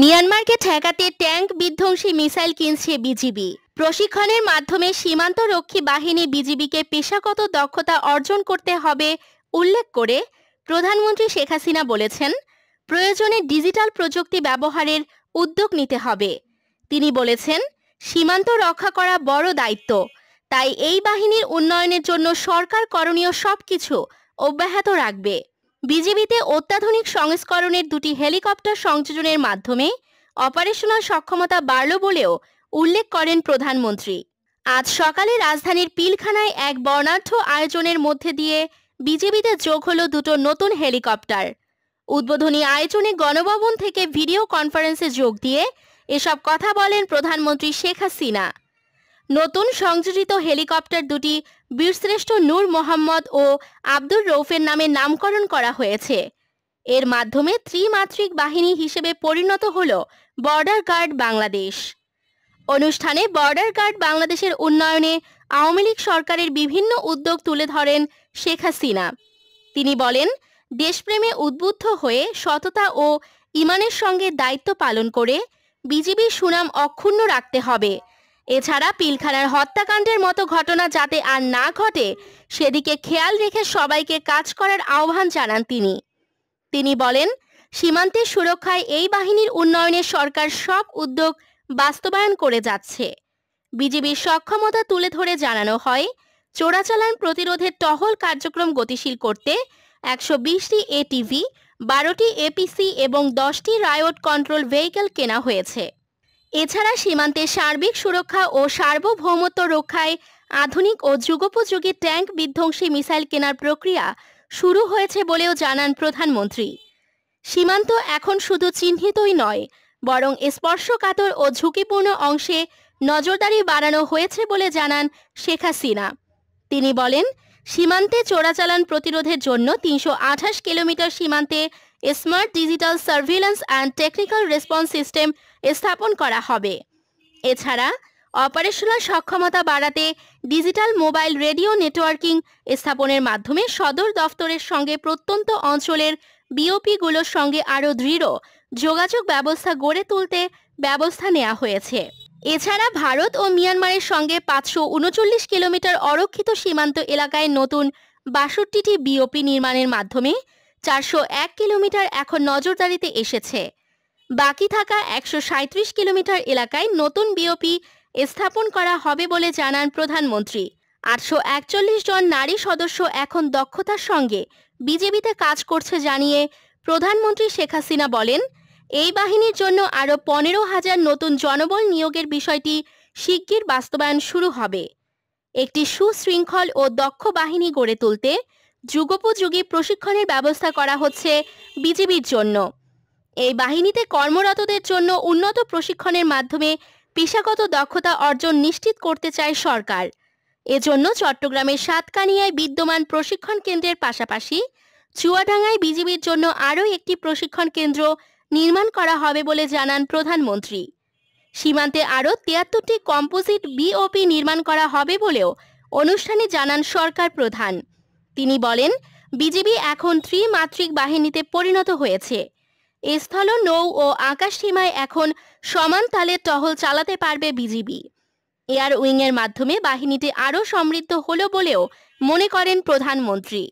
মিয়ানমারকে ঠেকাতে ট্যাঙ্ক বিধ্বংসী মিসাইল কিনছে বিজিবি প্রশিক্ষণের মাধ্যমে সীমান্ত রক্ষী বাহিনী বিজিবিকে পেশাগত দক্ষতা অর্জন করতে হবে উল্লেখ করে প্রধানমন্ত্রী শেখ হাসিনা বলেছেন প্রয়োজনে ডিজিটাল প্রযুক্তি ব্যবহারের উদ্যোগ নিতে হবে তিনি বলেছেন সীমান্ত রক্ষা করা বড় দায়িত্ব তাই এই বাহিনীর উন্নয়নের জন্য সরকার করণীয় সবকিছু অব্যাহত রাখবে বিজিবিতে অত্যাধুনিক সংস্করণের দুটি হেলিকপ্টার সংযোজনের মাধ্যমে অপারেশনাল সক্ষমতা বাড়ল বলেও উল্লেখ করেন প্রধানমন্ত্রী আজ সকালে রাজধানীর পিলখানায় এক বর্ণাঢ্য আয়োজনের মধ্যে দিয়ে বিজেপিতে যোগ হল দুটো নতুন হেলিকপ্টার উদ্বোধনী আয়োজনে গণভবন থেকে ভিডিও কনফারেন্সে যোগ দিয়ে এসব কথা বলেন প্রধানমন্ত্রী শেখ হাসিনা নতুন সংযোজিত হেলিকপ্টার দুটি বীরশ্রেষ্ঠ নূর মোহাম্মদ ও আব্দুর রৌফের নামে নামকরণ করা হয়েছে এর মাধ্যমে ত্রিমাত্রিক বাহিনী হিসেবে পরিণত হল বর্ডার গার্ড বাংলাদেশ অনুষ্ঠানে বর্ডার গার্ড বাংলাদেশের উন্নয়নে আওয়ামী লীগ সরকারের বিভিন্ন উদ্যোগ তুলে ধরেন শেখ হাসিনা তিনি বলেন দেশপ্রেমে উদ্বুদ্ধ হয়ে সততা ও ইমানের সঙ্গে দায়িত্ব পালন করে বিজিবির সুনাম অক্ষুণ্ণ রাখতে হবে এছাড়া পিলখানার হত্যাকাণ্ডের মতো ঘটনা যাতে আর না ঘটে সেদিকে খেয়াল রেখে সবাইকে কাজ করার আহ্বান জানান তিনি তিনি বলেন সীমান্তের সুরক্ষায় এই বাহিনীর উন্নয়নে সরকার সব উদ্যোগ বাস্তবায়ন করে যাচ্ছে বিজিবির সক্ষমতা তুলে ধরে জানানো হয় চোরাচালান প্রতিরোধের টহল কার্যক্রম গতিশীল করতে একশো বিশটি এটিভি বারোটি এপিসি এবং দশটি রায়ট কন্ট্রোল ভেহিকেল কেনা হয়েছে এছাড়া সীমান্তে সার্বিক সুরক্ষা ও সার্বভৌমত্ব রক্ষায় আধুনিক ও যুগোপযোগী ট্যাঙ্ক বিধ্বংসী মিসাইল কেনার প্রক্রিয়া শুরু হয়েছে বলেও জানান প্রধানমন্ত্রী সীমান্ত এখন শুধু চিহ্নিতই নয় বরং স্পর্শকাতর ও ঝুঁকিপূর্ণ অংশে নজরদারি বাড়ানো হয়েছে বলে জানান শেখ হাসিনা তিনি বলেন সীমান্তে চোরাচালান প্রতিরোধের জন্য তিনশো কিলোমিটার সীমান্তে smart digital surveillance and technical response system স্থাপন করা হবে এছাড়া অপারেশনাল সক্ষমতা বাড়াতে ডিজিটাল মোবাইল রেডিও নেটওয়ার্কিং স্থাপনের মাধ্যমে সদর দফতরের সঙ্গে প্রত্যন্ত অঞ্চলের বিওপিগুলোর সঙ্গে আরও দৃঢ় যোগাযোগ ব্যবস্থা গড়ে তুলতে ব্যবস্থা নেওয়া হয়েছে এছাড়া ভারত ও মিয়ানমারের সঙ্গে পাঁচশো উনচল্লিশ কিলোমিটার অরক্ষিত সীমান্ত এলাকায় নতুন বাষট্টিটি বিওপি নির্মাণের মাধ্যমে চারশো এক কিলোমিটার এখন নজরদারিতে এসেছে বাকি থাকা একশো কিলোমিটার এলাকায় নতুন বিওপি স্থাপন করা হবে বলে জানান প্রধানমন্ত্রী আটশো জন নারী সদস্য এখন দক্ষতার সঙ্গে বিজেপিতে কাজ করছে জানিয়ে প্রধানমন্ত্রী শেখ হাসিনা বলেন এই বাহিনীর জন্য আরও পনেরো হাজার নতুন জনবল নিয়োগের বিষয়টি শিগগির বাস্তবায়ন শুরু হবে একটি সুশৃঙ্খল ও দক্ষ বাহিনী গড়ে তুলতে যুগোপযোগী প্রশিক্ষণের ব্যবস্থা করা হচ্ছে বিজেপির জন্য এই বাহিনীতে কর্মরতদের জন্য উন্নত প্রশিক্ষণের মাধ্যমে পেশাগত দক্ষতা অর্জন নিশ্চিত করতে চায় সরকার এজন্য চট্টগ্রামের সাতকানিয়ায় বিদ্যমান প্রশিক্ষণ কেন্দ্রের পাশাপাশি চুয়াডাঙ্গায় বিজিবির জন্য আরও একটি প্রশিক্ষণ কেন্দ্র নির্মাণ করা হবে বলে জানান প্রধানমন্ত্রী সীমান্তে আরও তিয়াত্তরটি কম্পোজিট বিওপি নির্মাণ করা হবে বলেও অনুষ্ঠানে জানান সরকার প্রধান তিনি বলেন বিজিবি এখন ত্রিমাত্রিক বাহিনীতে পরিণত হয়েছে স্থল নৌ ও আকাশ সীমায় এখন সমান তালে টহল চালাতে পারবে বিজিবি এয়ার উইংয়ের মাধ্যমে বাহিনীটি আরও সমৃদ্ধ হলো বলেও মনে করেন প্রধানমন্ত্রী